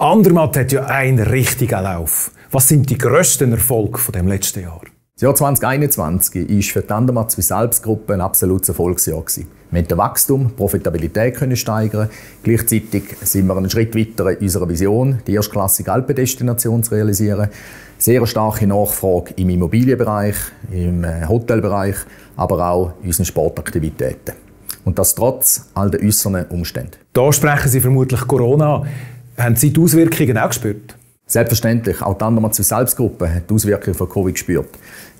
Andermatt hat ja einen richtigen Lauf. Was sind die grössten Erfolge von dem letzten Jahr? Das Jahr 2021 war für die Andermatt Swiss Alps Gruppe ein absolutes Erfolgsjahr. Wir konnten Wachstum, Profitabilität können steigern. Gleichzeitig sind wir einen Schritt weiter in unserer Vision, die erstklassige Alpendestination zu realisieren. Sehr starke Nachfrage im Immobilienbereich, im äh, Hotelbereich, aber auch in unseren Sportaktivitäten. Und das trotz all den äußeren Umständen. Da sprechen Sie vermutlich Corona haben Sie die Auswirkungen auch gespürt? Selbstverständlich, auch die Andermatt Selbstgruppe hat die Auswirkungen von Covid gespürt.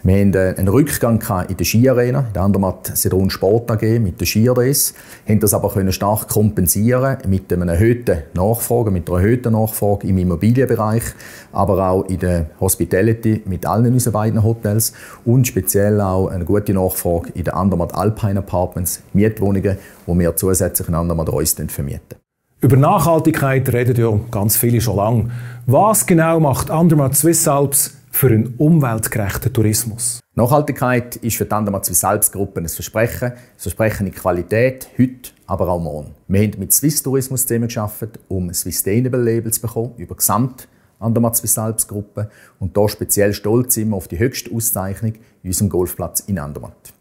Wir hatten äh, einen Rückgang in der Skiarena, in der Andermatt Sedron Sport AG mit den Wir konnten das aber stark kompensieren mit einer erhöhten Nachfrage, mit einer erhöhten Nachfrage im Immobilienbereich, aber auch in der Hospitality mit allen unseren beiden Hotels und speziell auch eine gute Nachfrage in den Andermatt Alpine Apartments, Mietwohnungen, wo wir zusätzlich in Andermatt Reusten vermieten. Über Nachhaltigkeit reden ja ganz viele schon lange. Was genau macht Andermatt Swiss Alps für einen umweltgerechten Tourismus? Nachhaltigkeit ist für die Andermatt Swiss Alps Gruppe ein Versprechen. Das Versprechen in Qualität, heute, aber auch morgen. Wir haben mit Swiss Tourismus zusammengearbeitet, um Sustainable Label zu bekommen, über die gesamte Andermatt Swiss Alps Gruppe. Und hier speziell stolz sind wir auf die höchste Auszeichnung in unserem Golfplatz in Andermatt.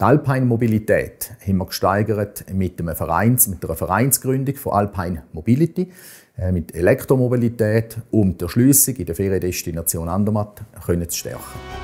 Die Alpine Mobilität haben wir gesteigert mit, einem Vereins, mit einer Vereinsgründung von Alpine Mobility, äh, mit Elektromobilität, um die Erschliessung in der Feriendestination Andermatt zu stärken.